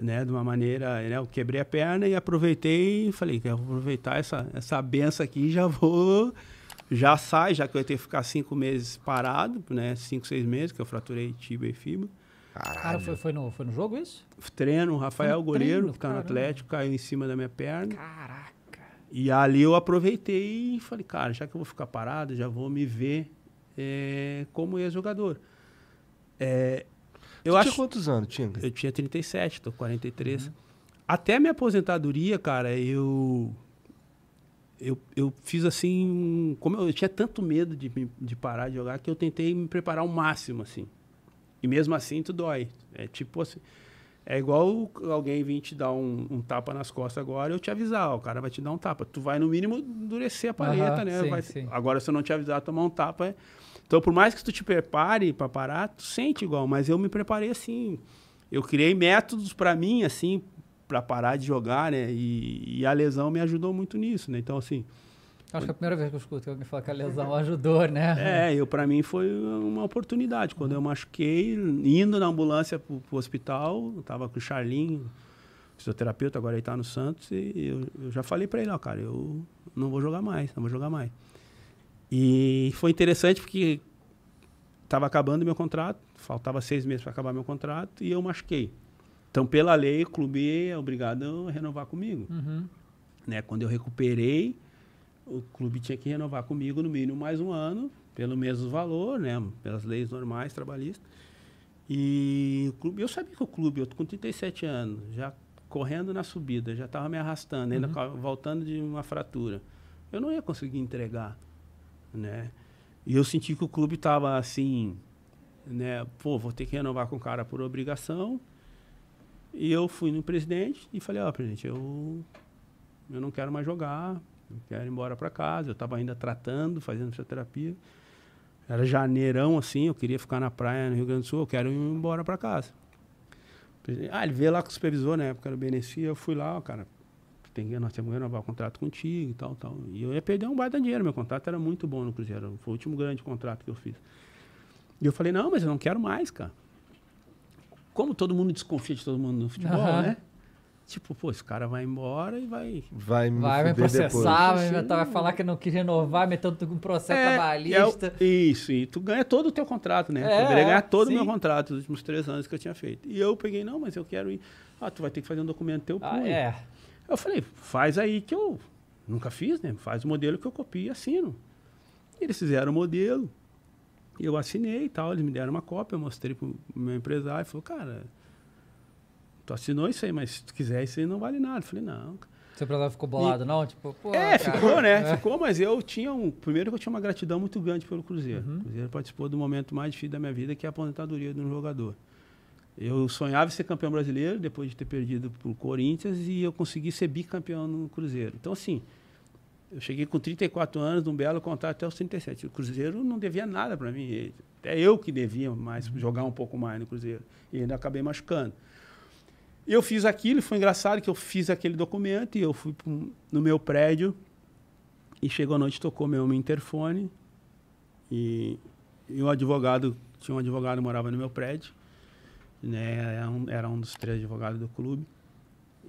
né, de uma maneira, né, eu quebrei a perna e aproveitei e falei, quero aproveitar essa, essa benção aqui e já vou, já sai, já que eu ia ter que ficar cinco meses parado, né, cinco, seis meses, que eu fraturei tibia e fibra. Cara, foi, foi, no, foi no jogo isso? Treino, Rafael Goleiro, ficar no Atlético, caiu em cima da minha perna. Caraca. E ali eu aproveitei e falei, cara, já que eu vou ficar parado, já vou me ver é, como ex-jogador. É, eu acho... tinha quantos anos, tinha? Eu tinha 37, tô 43. Uhum. Até minha aposentadoria, cara, eu... Eu, eu fiz assim, como eu, eu tinha tanto medo de, de parar de jogar que eu tentei me preparar ao máximo, assim. E mesmo assim, tu dói. É tipo assim, é igual alguém vir te dar um, um, tapa nas costas agora eu te avisar, o cara vai te dar um tapa. Tu vai, no mínimo, endurecer a paleta, né? Sim, vai, sim. Agora, se eu não te avisar, tomar um tapa. É então, por mais que tu te prepare para parar, tu sente igual, mas eu me preparei assim. Eu criei métodos para mim, assim, para parar de jogar, né? E, e, a lesão me ajudou muito nisso, né? Então, assim. Acho que é a primeira vez que eu escuto alguém falar que a lesão ajudou, né? É, eu para mim foi uma oportunidade. Quando eu machuquei, indo na ambulância para o hospital, eu tava com o Charlinho, fisioterapeuta, agora ele tá no Santos, e eu, eu já falei para ele, ó, cara, eu não vou jogar mais, não vou jogar mais. E foi interessante porque estava acabando meu contrato, faltava seis meses para acabar meu contrato e eu machuquei. Então, pela lei, o clube é obrigado a renovar comigo. Uhum. Né? Quando eu recuperei, o clube tinha que renovar comigo no mínimo mais um ano, pelo mesmo valor, né? pelas leis normais trabalhistas. E o clube, eu sabia que o clube, eu com 37 anos, já correndo na subida, já estava me arrastando, ainda uhum. voltando de uma fratura. Eu não ia conseguir entregar né? E eu senti que o clube estava assim, né? Pô, vou ter que renovar com o cara por obrigação. E eu fui no presidente e falei, ó, oh, presidente, eu, eu não quero mais jogar, eu quero ir embora para casa. Eu estava ainda tratando, fazendo fisioterapia. Era janeirão, assim, eu queria ficar na praia no Rio Grande do Sul, eu quero ir embora para casa. Ah, ele veio lá com o supervisor na né? época, era o eu fui lá, ó, cara, tem, nós temos que renovar o contrato contigo e tal, tal. E eu ia perder um baita dinheiro, meu contrato era muito bom no Cruzeiro, foi o último grande contrato que eu fiz. E eu falei, não, mas eu não quero mais, cara. Como todo mundo desconfia de todo mundo no futebol, uhum. né? Tipo, pô, esse cara vai embora e vai. Vai me, vai me processar, vai, vai, falar que não quis renovar, metendo um processo é, é trabalhista. É, isso, e tu ganha todo o teu contrato, né? É, tu poderia ganhar todo o meu contrato dos últimos três anos que eu tinha feito. E eu peguei, não, mas eu quero ir. Ah, tu vai ter que fazer um documento teu ah, é. Eu falei, faz aí que eu nunca fiz, né? Faz o modelo que eu copio e assino. eles fizeram o modelo, eu assinei e tal, eles me deram uma cópia, eu mostrei pro meu empresário, falou, cara, tu assinou isso aí, mas se tu quiser isso aí não vale nada. Eu falei, não. Seu empresário ficou bolado, e... não? Tipo, É, cara. ficou, né? É. Ficou, mas eu tinha um... Primeiro que eu tinha uma gratidão muito grande pelo Cruzeiro. Uhum. O Cruzeiro participou do momento mais difícil da minha vida, que é a aposentadoria de um jogador. Eu sonhava em ser campeão brasileiro depois de ter perdido para o Corinthians e eu consegui ser bicampeão no Cruzeiro. Então, assim, eu cheguei com 34 anos, num belo contrato até os 37. O Cruzeiro não devia nada para mim. Até eu que devia mais uhum. jogar um pouco mais no Cruzeiro. E ainda acabei machucando. Eu fiz aquilo, foi engraçado que eu fiz aquele documento e eu fui no meu prédio e chegou a noite, tocou meu, meu interfone e, e o advogado, tinha um advogado que morava no meu prédio né? Era é um, era um dos três advogados do clube.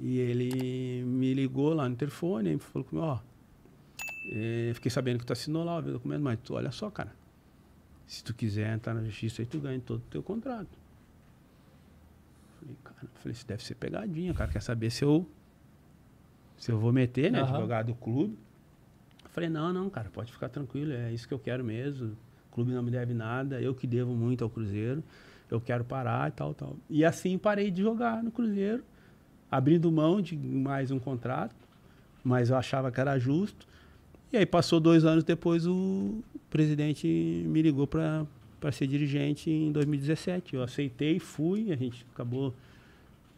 E ele me ligou lá no telefone e falou comigo, ó, é, fiquei sabendo que tu assinou lá o documento, mas tu, olha só, cara, se tu quiser entrar na justiça aí, tu ganha todo o teu contrato. Falei, cara, falei, isso deve ser pegadinha, cara, quer saber se eu, se eu vou meter, né, uhum. advogado do clube. Falei, não, não, cara, pode ficar tranquilo, é isso que eu quero mesmo, o clube não me deve nada, eu que devo muito ao Cruzeiro eu quero parar e tal, tal. E assim parei de jogar no Cruzeiro, abrindo mão de mais um contrato, mas eu achava que era justo. E aí passou dois anos depois, o presidente me ligou para ser dirigente em 2017. Eu aceitei, fui, a gente acabou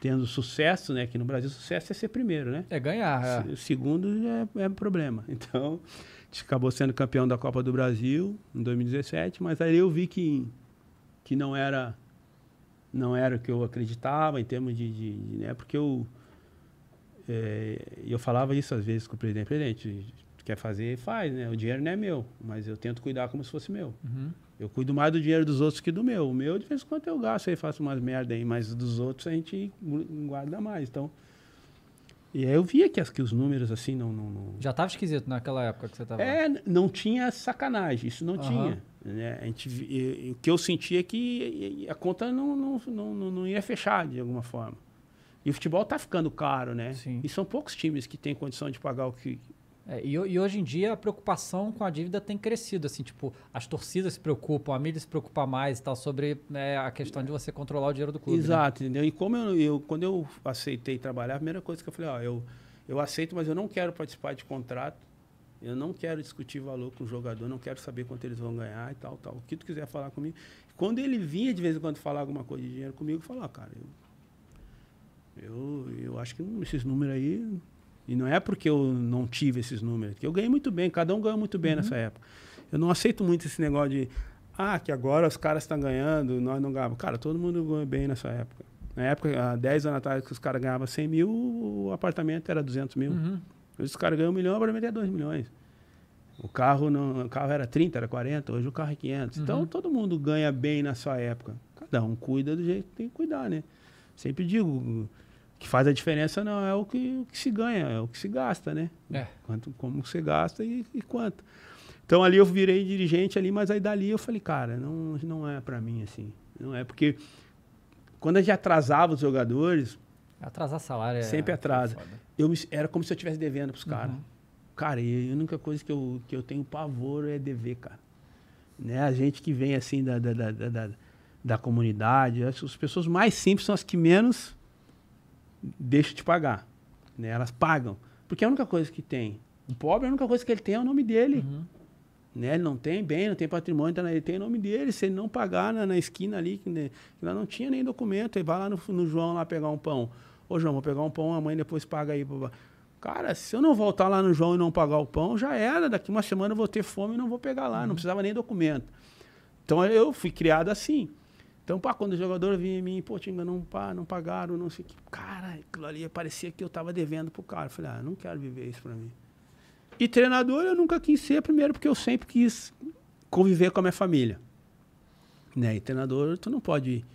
tendo sucesso, né? Aqui no Brasil, sucesso é ser primeiro, né? É ganhar. É. Segundo é, é problema. Então, a gente acabou sendo campeão da Copa do Brasil em 2017, mas aí eu vi que, que não era não era o que eu acreditava em termos de, de, de né? Porque eu é, eu falava isso às vezes com o presidente, presidente, quer fazer, faz, né? O dinheiro não é meu, mas eu tento cuidar como se fosse meu. Uhum. Eu cuido mais do dinheiro dos outros que do meu. O meu, de vez em quando, eu gasto aí, faço umas merda aí, mas dos outros a gente guarda mais. Então, e aí eu via que, as, que os números assim não, não, não, Já tava esquisito naquela época que você tava. É, não tinha sacanagem, isso não uhum. tinha. Né? A gente, o que eu sentia é que a conta não, não, não, não ia fechar de alguma forma. E o futebol tá ficando caro, né? Sim. E são poucos times que têm condição de pagar o que, é, e, e, hoje em dia a preocupação com a dívida tem crescido, assim, tipo, as torcidas se preocupam, a mídia se preocupa mais e tal sobre né, a questão de você controlar o dinheiro do clube. Né? Exato, né? entendeu? E como eu, eu, quando eu aceitei trabalhar, a primeira coisa que eu falei, ó, ah, eu, eu aceito, mas eu não quero participar de contrato, eu não quero discutir valor com o jogador, não quero saber quanto eles vão ganhar e tal, tal. O que tu quiser falar comigo. Quando ele vinha de vez em quando falar alguma coisa de dinheiro comigo, falava, ah, cara, eu, eu, eu acho que esses números aí e não é porque eu não tive esses números, que eu ganhei muito bem, cada um ganhou muito bem uhum. nessa época. Eu não aceito muito esse negócio de, ah, que agora os caras estão ganhando, nós não ganhamos. Cara, todo mundo ganhou bem nessa época. Na época, há 10 anos atrás, que os caras ganhavam 100 mil, o apartamento era 200 mil. Uhum. Hoje os caras ganham um milhão, o apartamento é 2 milhões. O carro, não, o carro era 30, era 40, hoje o carro é 500. Então, uhum. Então, todo mundo ganha bem na sua época. Cada um cuida do jeito que tem que cuidar, né? Sempre digo, que faz a diferença não é o que, o que, se ganha, é o que se gasta, né? É. Quanto, como você gasta e, e, quanto. Então ali eu virei dirigente ali, mas aí dali eu falei, cara, não, não é para mim assim. Não é porque quando a gente atrasava os jogadores, atrasar salário é sempre é atrasa. eu era como se eu estivesse devendo pros caras. Uhum. Cara, e a única coisa que eu, que eu tenho pavor é dever, cara. Né? A gente que vem assim da, da, da, da, da comunidade, as pessoas mais simples são as que menos deixa de pagar. Né? Elas pagam. Porque a única coisa que tem. O pobre, a única coisa que ele tem é o nome dele. Uhum. Né? Ele não tem bem, não tem patrimônio, então ele tem o nome dele. Se ele não pagar na, na esquina ali, que, né, ela não tinha nem documento, ele vai lá no, no, João lá pegar um pão. Ô, João, vou pegar um pão, a mãe depois paga aí. Cara, se eu não voltar lá no João e não pagar o pão, já era. Daqui uma semana eu vou ter fome e não vou pegar lá. Uhum. Não precisava nem documento. Então eu fui criado assim. Então, pá, quando o jogador vinha em mim, pô, te não, pá, não pagaram, não sei o que. Cara, aquilo ali parecia que eu tava devendo pro cara. Eu falei, ah, não quero viver isso pra mim. E treinador eu nunca quis ser, primeiro porque eu sempre quis conviver com a minha família. Né? E treinador, tu não pode... Ir.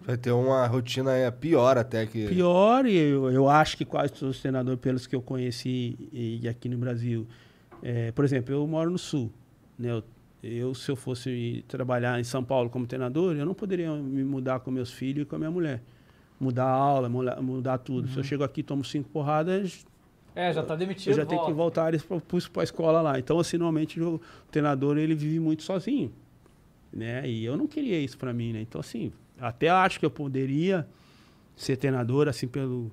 Vai ter uma rotina é pior até que... Pior, e eu, eu acho que quase todos os treinadores, pelos que eu conheci e, e aqui no Brasil... É, por exemplo, eu moro no Sul, né? Eu eu, se eu fosse trabalhar em São Paulo como treinador, eu não poderia me mudar com meus filhos e com a minha mulher. Mudar a aula, mudar tudo. Uhum. Se eu uhum. chego aqui tomo cinco porradas. É, já está demitido. Eu já volta. tenho que voltar para a escola lá. Então, assim, normalmente o treinador ele vive muito sozinho. Né? E eu não queria isso para mim, né? Então, assim, até acho que eu poderia ser treinador, assim, pelo,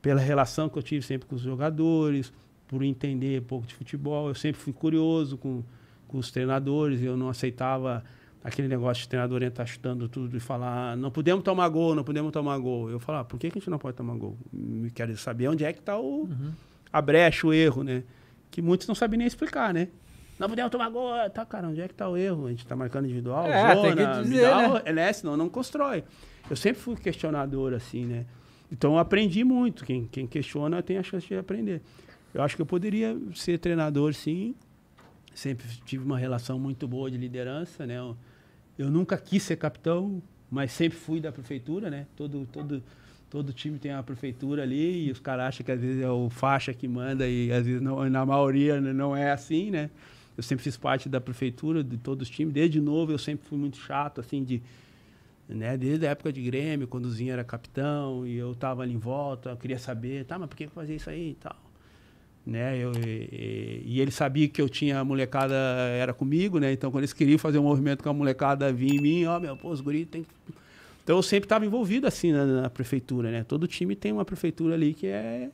pela relação que eu tive sempre com os jogadores, por entender um pouco de futebol. Eu sempre fui curioso com com os treinadores, eu não aceitava aquele negócio de treinador entrar chutando tudo e falar, ah, não podemos tomar gol, não podemos tomar gol. Eu falava, ah, por que, a gente não pode tomar gol? me quero saber onde é que está o, uhum. a brecha, o erro, né? Que muitos não sabem nem explicar, né? Não podemos tomar gol. É, tá, cara, onde é que está o erro? A gente está marcando individual, é, zona, tem que dizer, individual, né? É, né? Senão não constrói. Eu sempre fui questionador, assim, né? Então eu aprendi muito. Quem, quem questiona tem a chance de aprender. Eu acho que eu poderia ser treinador, sim, sempre tive uma relação muito boa de liderança, né? Eu, eu nunca quis ser capitão, mas sempre fui da prefeitura, né? Todo todo todo time tem a prefeitura ali e os caras acham que às vezes é o faixa que manda e às vezes não, na maioria não é assim, né? Eu sempre fiz parte da prefeitura de todos os times, desde novo eu sempre fui muito chato assim de né? Desde a época de Grêmio, quando o Zinho era capitão e eu tava ali em volta, eu queria saber, tá, mas por que fazer isso aí e tal né? Eu, e, e, ele sabia que eu tinha a molecada era comigo, né? Então quando eles queriam fazer um movimento com a molecada vinha em mim, ó, oh, meu, pô, os guri tem Então eu sempre estava envolvido assim na, na, prefeitura, né? Todo time tem uma prefeitura ali que é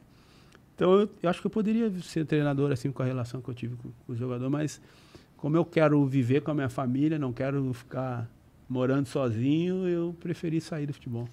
Então eu, eu, acho que eu poderia ser treinador assim com a relação que eu tive com, com o jogador, mas como eu quero viver com a minha família, não quero ficar morando sozinho, eu preferi sair do futebol.